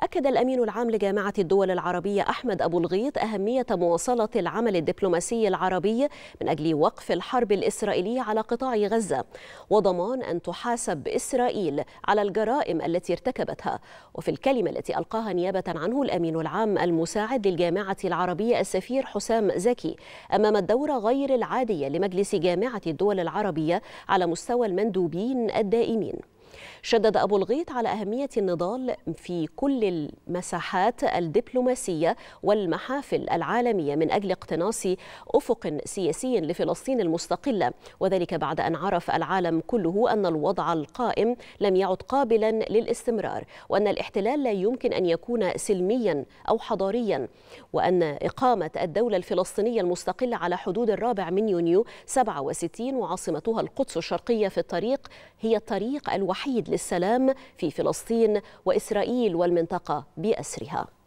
أكد الأمين العام لجامعة الدول العربية أحمد أبو الغيط أهمية مواصلة العمل الدبلوماسي العربي من أجل وقف الحرب الإسرائيلية على قطاع غزة وضمان أن تحاسب إسرائيل على الجرائم التي ارتكبتها وفي الكلمة التي ألقاها نيابة عنه الأمين العام المساعد للجامعة العربية السفير حسام زكي أمام الدورة غير العادية لمجلس جامعة الدول العربية على مستوى المندوبين الدائمين شدد أبو الغيط على أهمية النضال في كل المساحات الدبلوماسية والمحافل العالمية من أجل اقتناص أفق سياسي لفلسطين المستقلة وذلك بعد أن عرف العالم كله أن الوضع القائم لم يعد قابلا للاستمرار وأن الاحتلال لا يمكن أن يكون سلميا أو حضاريا وأن إقامة الدولة الفلسطينية المستقلة على حدود الرابع من يونيو 67 وعاصمتها القدس الشرقية في الطريق هي الطريق الوحيد للسلام في فلسطين وإسرائيل والمنطقة بأسرها